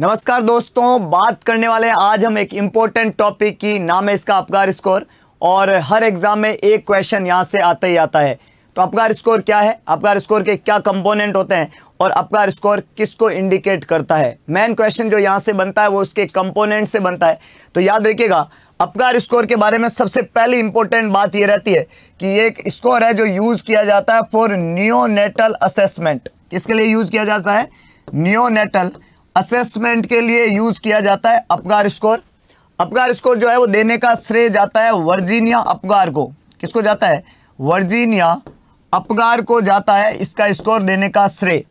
नमस्कार दोस्तों बात करने वाले हैं आज हम एक इम्पोर्टेंट टॉपिक की नाम है इसका अपगार स्कोर और हर एग्ज़ाम में एक क्वेश्चन यहाँ से आता ही आता है तो अपगार स्कोर क्या है अपगार स्कोर के क्या कंपोनेंट होते हैं और अपगार स्कोर किसको इंडिकेट करता है मेन क्वेश्चन जो यहाँ से बनता है वो उसके कंपोनेंट से बनता है तो याद रखिएगा अपगार स्कोर के बारे में सबसे पहली इंपॉर्टेंट बात ये रहती है कि ये एक स्कोर है जो यूज़ किया जाता है फॉर न्योनेटल असेसमेंट किसके लिए यूज़ किया जाता है न्योनेटल असेसमेंट के लिए यूज़ किया जाता है अपगार स्कोर अपगार स्कोर जो है वो देने का श्रेय जाता है वर्जीनिया अपगार को किसको जाता है वर्जीनिया अपगार को जाता है इसका स्कोर देने का श्रेय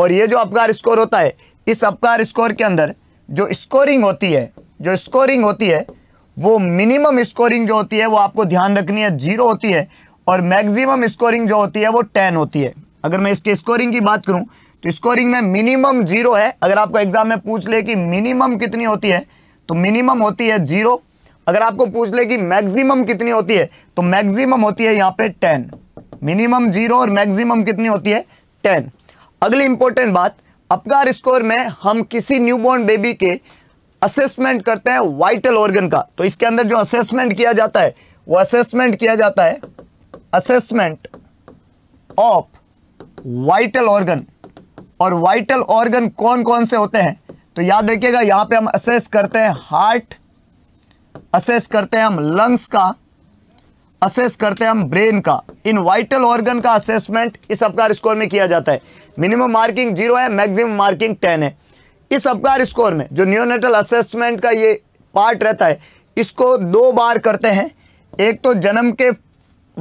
और ये जो अपगार स्कोर होता है इस अपगार स्कोर के अंदर जो स्कोरिंग होती है जो स्कोरिंग होती है वो मिनिमम स्कोरिंग जो होती है वो आपको ध्यान रखनी है जीरो होती है और मैक्सिमम स्कोरिंग जो होती है वो टेन होती है अगर मैं इसके स्कोरिंग की बात करूं तो स्कोरिंग में मिनिमम जीरो है अगर आपको एग्जाम में पूछ ले कि मिनिमम कितनी होती है तो मिनिमम होती है जीरो अगर आपको पूछ ले कि मैक्सिमम कितनी होती है तो मैक्सिमम होती है यहां पे टेन मिनिमम जीरो और मैक्सिमम कितनी होती है टेन अगली इंपॉर्टेंट बात अपकार स्कोर में हम किसी न्यूबॉर्न बेबी के असेसमेंट करते हैं वाइटल ऑर्गन का तो इसके अंदर जो असेसमेंट किया जाता है वो असेसमेंट किया जाता है असेसमेंट ऑफ वाइटल ऑर्गन और वाइटल ऑर्गन कौन कौन से होते हैं तो याद रखिएगा यहां पे हम असेस करते हैं हार्ट असेस करते हैं हम लंग्स का असेस करते हैं हम ब्रेन का इन वाइटल ऑर्गन का असेसमेंट इस अपकार स्कोर में किया जाता है मिनिमम मार्किंग जीरो है मैक्सिमम मार्किंग टेन है इस अपकार स्कोर में जो न्योनेटल असेसमेंट का ये पार्ट रहता है इसको दो बार करते हैं एक तो जन्म के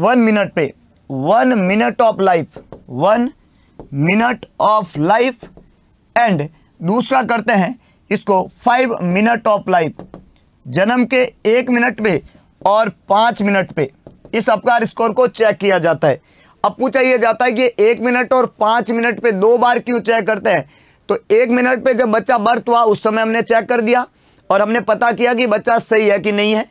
वन मिनट पे one minute of life one minute of life and दूसरा करते हैं इसको फाइव मिनट ऑफ लाइफ जन्म के एक मिनट पे और पाँच मिनट पे इस अपकार स्कोर को चेक किया जाता है अब पूछा यह जाता है कि एक मिनट और पाँच मिनट पे दो बार क्यों चेक करते हैं तो एक मिनट पे जब बच्चा बर्थ हुआ उस समय हमने चेक कर दिया और हमने पता किया कि बच्चा सही है कि नहीं है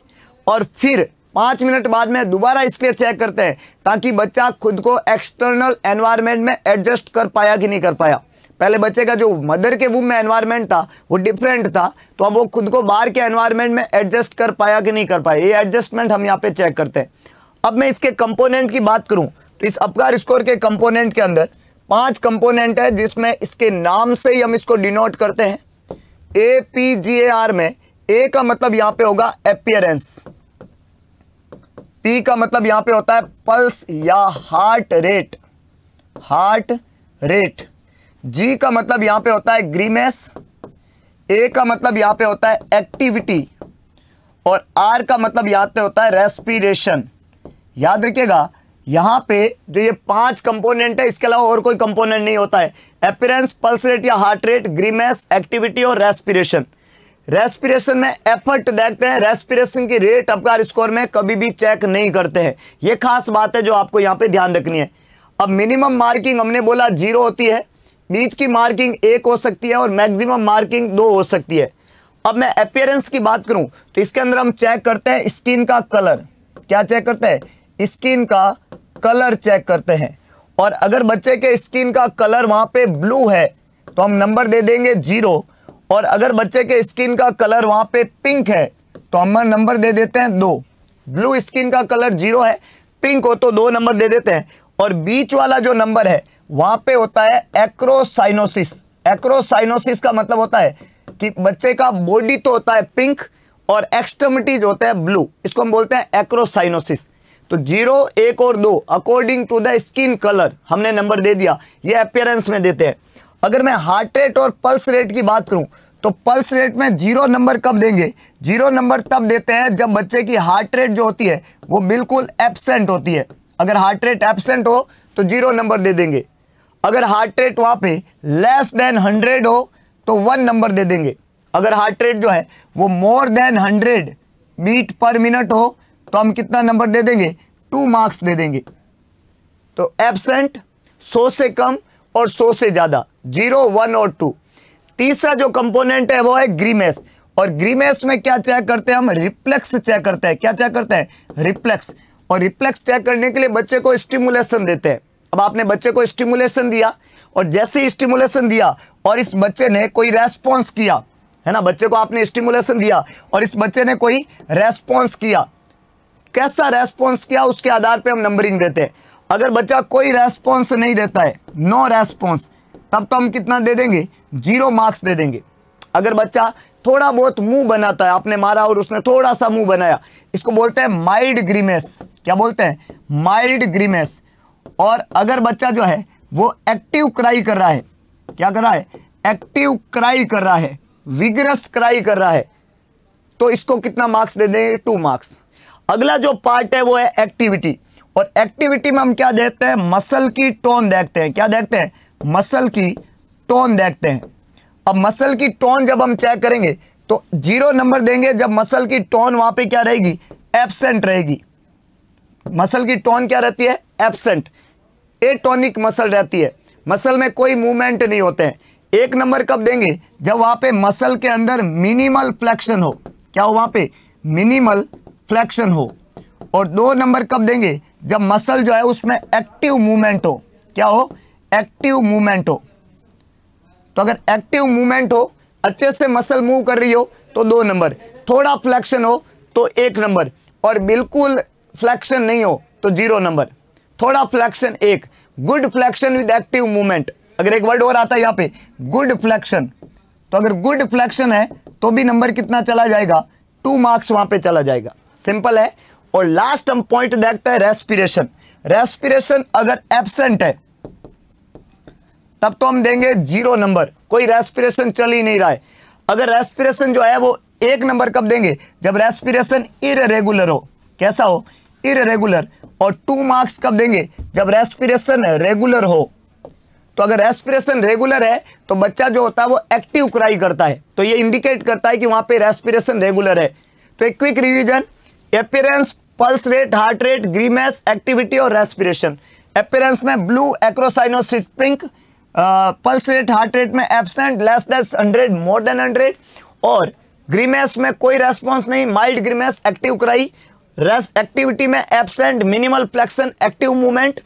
और फिर पांच मिनट बाद में दोबारा इसके चेक करते हैं ताकि बच्चा खुद को एक्सटर्नल एनवायरनमेंट में एडजस्ट कर पाया कि नहीं कर पाया पहले बच्चे का जो मदर के वूम में एनवायरनमेंट था वो डिफरेंट था तो अब वो खुद को बाहर के एनवायरनमेंट में एडजस्ट कर पाया कि नहीं कर पाया ये एडजस्टमेंट हम यहाँ पे चेक करते हैं अब मैं इसके कंपोनेंट की बात करूँ तो इस अपकार स्कोर के कंपोनेंट के अंदर पांच कंपोनेंट है जिसमें इसके नाम से ही हम इसको डिनोट करते हैं A P G A R में ए का मतलब यहाँ पे होगा अपियरेंस पी का मतलब यहां पे होता है पल्स या heart rate heart rate G का मतलब यहां पे होता है ग्रीमेस ए का मतलब यहां पे होता है एक्टिविटी और आर का मतलब यहां पे होता है रेस्पिरेशन याद रखिएगा यहां पे जो ये पांच कंपोनेंट है इसके अलावा और कोई कंपोनेंट नहीं होता है अपीरेंस पल्स रेट या हार्ट रेट ग्रीमेस एक्टिविटी और रेस्पिरेशन रेस्पिरेशन में एफर्ट देखते हैं रेस्पिरेशन की रेट आपका स्कोर में कभी भी चेक नहीं करते हैं ये खास बात है जो आपको यहाँ पे ध्यान रखनी है अब मिनिमम मार्किंग हमने बोला जीरो होती है बीच की मार्किंग एक हो सकती है और मैक्सिमम मार्किंग दो हो सकती है अब मैं अपियरेंस की बात करूं तो इसके अंदर हम चेक करते हैं स्किन का कलर क्या चेक करते हैं स्किन का कलर चेक करते हैं और अगर बच्चे के स्किन का कलर वहाँ पे ब्लू है तो हम नंबर दे देंगे जीरो और अगर बच्चे के स्किन का कलर वहां पे पिंक है तो हम नंबर दे देते हैं दो ब्लू स्किन का कलर जीरो है पिंक हो तो दो नंबर दे देते हैं और बीच वाला जो नंबर है वहां पे होता है एक्रोसाइनोसिस एक्रोसाइनोसिस का मतलब होता है कि बच्चे का बॉडी तो होता है पिंक और एक्सट्रमिटीज होता है ब्लू इसको हम बोलते हैं एक्रोसाइनोसिस तो जीरो एक और दो according to the skin colour हमने नंबर दे दिया ये अपियरेंस में देते हैं अगर मैं हार्ट रेट और पल्स रेट की बात करूं तो पल्स रेट में जीरो नंबर कब देंगे जीरो नंबर तब देते हैं जब बच्चे की हार्ट रेट जो होती है वो बिल्कुल एबसेंट होती है अगर हार्ट रेट एबसेंट हो तो जीरो नंबर दे देंगे अगर हार्ट रेट वहाँ पे लेस देन हंड्रेड हो तो वन नंबर दे देंगे अगर हार्ट रेट जो है वो more than hundred beat per minute हो तो हम कितना नंबर दे देंगे टू मार्क्स दे देंगे तो एबसेंट सौ से कम और सौ से ज़्यादा जीरो वन और टू तीसरा जो कंपोनेंट है वो है ग्रीमेस और ग्रीमेस में क्या चेक करते हैं हम रिप्लेक्स चेक करते हैं क्या चेक करते हैं रिप्लेक्स और रिप्लेक्स चेक करने के लिए बच्चे को स्टिमुलेशन देते हैं अब आपने बच्चे को स्टिमुलेशन दिया और जैसे ही स्टिमुलेशन दिया और इस बच्चे ने कोई रेस्पॉन्स किया है ना बच्चे को आपने स्टिमुलेशन दिया और इस बच्चे ने कोई रेस्पॉन्स किया कैसा रेस्पॉन्स किया उसके आधार पर हम नंबरिंग देते हैं अगर बच्चा कोई रेस्पॉन्स नहीं देता है नो रेस्पॉन्स तब तो हम कितना दे देंगे जीरो मार्क्स दे देंगे अगर बच्चा थोड़ा बहुत मुंह बनाता है आपने मारा और उसने थोड़ा सा मुंह बनाया इसको बोलते हैं माइल्ड ग्रीमेस क्या बोलते हैं माइल्ड ग्रीमेस और अगर बच्चा जो है वो एक्टिव क्राई कर रहा है क्या कर रहा है एक्टिव क्राई कर रहा है विग्रस क्राई कर रहा है तो इसको कितना मार्क्स दे देंगे टू मार्क्स अगला जो पार्ट है वो है एक्टिविटी और एक्टिविटी में हम क्या देखते हैं मसल की टोन देखते हैं क्या देखते हैं मसल की टोन देखते हैं अब मसल की टोन जब हम चेक करेंगे तो जीरो नंबर देंगे जब मसल की टोन वहां पे क्या रहेगी एबसेंट रहेगी मसल की टोन क्या रहती है एबसेंट ए टोनिक मसल रहती है मसल में कोई मूवमेंट नहीं होते हैं एक नंबर कब देंगे जब वहां पे मसल के अंदर मिनिमल फ्लैक्शन हो क्या हो वहां पे मिनिमल फ्लैक्शन हो और दो नंबर कब देंगे जब मसल जो है उसमें एक्टिव मूवमेंट हो क्या हो एक्टिव मूवमेंट हो तो अगर एक्टिव मूवमेंट हो अच्छे से मसल मूव कर रही हो तो दो नंबर थोड़ा फ्लैक्शन हो तो एक नंबर और बिल्कुल फ्लैक्शन नहीं हो तो जीरो नंबर थोड़ा फ्लैक्शन एक good flexion with active movement अगर एक वर्ड और आता है यहाँ पे गुड फ्लैक्शन तो अगर गुड फ्लैक्शन है तो भी नंबर कितना चला जाएगा टू मार्क्स वहां पे चला जाएगा सिंपल है और लास्ट हम पॉइंट देखते हैं रेस्पिरेशन रेस्पिरेशन अगर एबसेंट है तब तो हम देंगे जीरो नंबर कोई रेस्पिरेशन चल ही नहीं रहा है अगर रेस्पिरेशन जो है वो एक नंबर कब देंगे जब रेस्पिरेशन इरेगुलर हो कैसा हो इरेगुलर और टू मार्क्स कब देंगे जब रेस्पिरेशन रेगुलर हो तो अगर रेस्पिरेशन रेगुलर है तो बच्चा जो होता है वो एक्टिव क्राई करता है तो ये इंडिकेट करता है कि वहां पे रेस्पिरेशन रेगुलर है तो एक quick revision appearance pulse rate heart rate grimace activity और रेस्पिरेशन अपेयरेंस में blue acrocyanosis pink pulse rate heart rate में absent less than hundred more than hundred और ग्रीमेस में कोई रेस्पॉन्स नहीं माइल्ड ग्रीमेस एक्टिव कराई रेस activity में absent minimal flexion active movement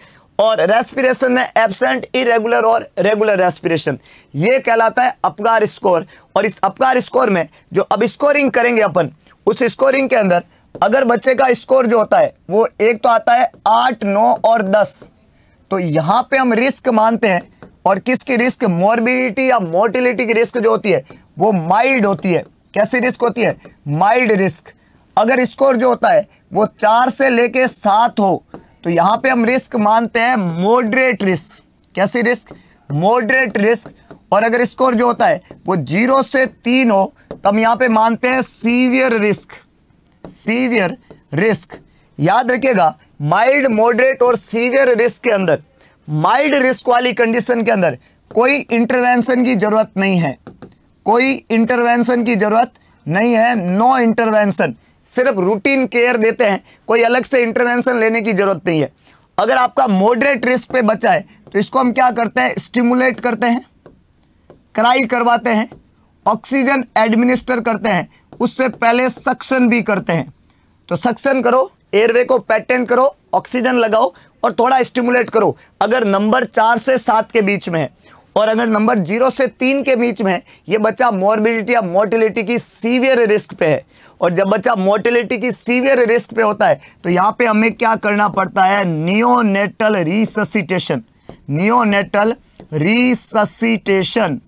और रेस्पिरेशन में एबसेंट इरेगुलर और रेगुलर रेस्पिरेशन ये कहलाता है अपकार स्कोर और इस अपकार स्कोर में जो अब स्कोरिंग करेंगे अपन उस स्कोरिंग के अंदर अगर बच्चे का स्कोर जो होता है वो एक तो आता है आठ नौ और दस तो यहां पे हम रिस्क मानते हैं और किसकी रिस्क मोरबिडिटी या मोर्टिलिटी की रिस्क जो होती है वो माइल्ड होती है कैसी रिस्क होती है माइल्ड रिस्क अगर स्कोर जो होता है वो चार से लेके सात हो तो यहां पे हम रिस्क मानते हैं मॉडरेट रिस्क कैसी रिस्क मॉडरेट रिस्क और अगर स्कोर जो होता है वो जीरो से तीन हो तो हम यहां पे मानते हैं सीवियर रिस्क सीवियर रिस्क याद रखेगा माइल्ड मॉडरेट और सीवियर रिस्क के अंदर माइल्ड रिस्क वाली कंडीशन के अंदर कोई इंटरवेंशन की जरूरत नहीं है कोई इंटरवेंशन की जरूरत नहीं है नो इंटरवेंशन सिर्फ रूटीन केयर देते हैं कोई अलग से इंटरवेंशन लेने की जरूरत नहीं है अगर आपका मॉडरेट रिस्क पे बचा है तो इसको हम क्या करते हैं स्टिमुलेट करते हैं क्राई करवाते हैं ऑक्सीजन एडमिनिस्टर करते हैं उससे पहले सक्शन भी करते हैं तो सक्शन करो एयरवे को पैटर्न करो ऑक्सीजन लगाओ और थोड़ा स्टिमुलेट करो अगर नंबर चार से सात के बीच में है और अगर नंबर जीरो से तीन के बीच में है ये बच्चा मॉर्बिडिटी या मोर्टिलिटी की सीवियर रिस्क पे है और जब बच्चा मोर्टिलिटी की सीवियर रिस्क पे होता है तो यहाँ पे हमें क्या करना पड़ता है नियोनेटल रिससिटेशन नियोनेटल रिससिटेशन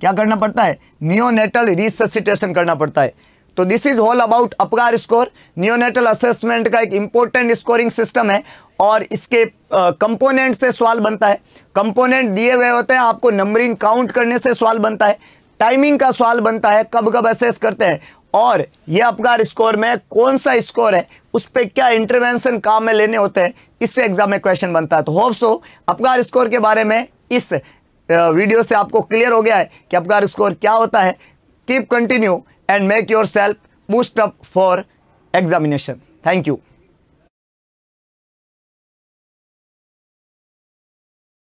क्या करना पड़ता है नियोनेटल रिससिटेशन करना पड़ता है तो this is all about Apgar score neonatal assessment का एक इंपॉर्टेंट स्कोरिंग सिस्टम है और इसके कंपोनेंट से सवाल बनता है कंपोनेंट दिए हुए होते हैं आपको नंबरिंग काउंट करने से सवाल बनता है टाइमिंग का सवाल बनता है कब कब असेस करते हैं और ये अपगार स्कोर में कौन सा स्कोर है उस पर क्या इंटरवेंशन काम में लेने होते हैं इससे एग्जाम में क्वेश्चन बनता है तो होप सो अपगार स्कोर के बारे में इस वीडियो से आपको क्लियर हो गया है कि आपका स्कोर क्या होता है keep continue and make your self boost up for examination thank you